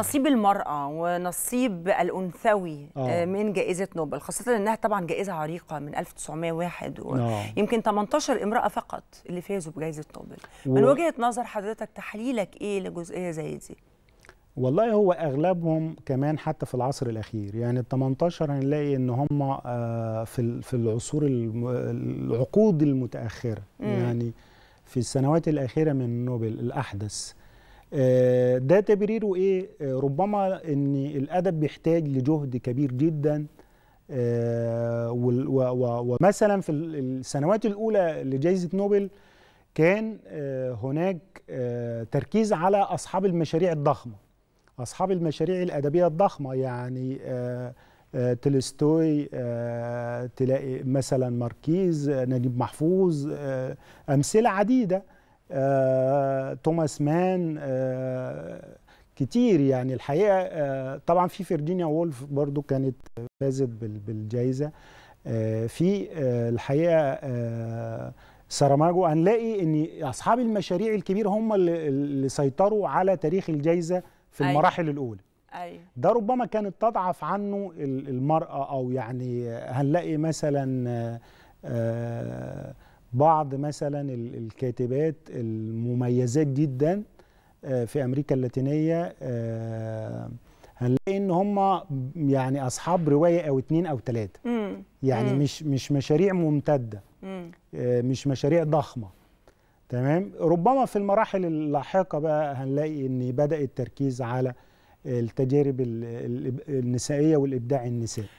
نصيب المرأة ونصيب الأنثوي آه، آه. من جائزة نوبل خاصة أنها طبعا جائزة عريقة من 1901 آه. يمكن 18 امرأة فقط اللي فازوا بجائزة نوبل و... من وجهة نظر حضرتك تحليلك إيه لجزئية زي دي؟ والله هو أغلبهم كمان حتى في العصر الأخير يعني ال 18 هنلاقي إن هم في في العصور العقود المتأخرة م. يعني في السنوات الأخيرة من نوبل الأحدث آه، ده تبريره ايه آه، ربما ان الادب بيحتاج لجهد كبير جدا آه، ومثلا في السنوات الاولى لجائزه نوبل كان هناك تركيز على اصحاب المشاريع الضخمه اصحاب المشاريع الادبيه الضخمه يعني تلستوي تلاقي مثلا ماركيز نجيب محفوظ امثله عديده آه، توماس مان آه، كتير يعني الحقيقه آه، طبعا في فيرجينيا وولف برضو كانت فازت بالجائزه في الحقيقه ساراماجو هنلاقي ان اصحاب المشاريع الكبيره هم اللي سيطروا على تاريخ الجائزه في أيوة. المراحل الاولى أيوة. ده ربما كانت تضعف عنه المراه او يعني هنلاقي مثلا آآ آآ بعض مثلا الكاتبات المميزات جدا آه، في امريكا اللاتينيه آه، هنلاقي ان هم يعني اصحاب روايه او اتنين او ثلاثه يعني مم. مش مش مشاريع ممتده مم. آه، مش مشاريع ضخمه تمام ربما في المراحل اللاحقه بقى هنلاقي ان بدا التركيز على التجارب النسائيه والابداع النسائي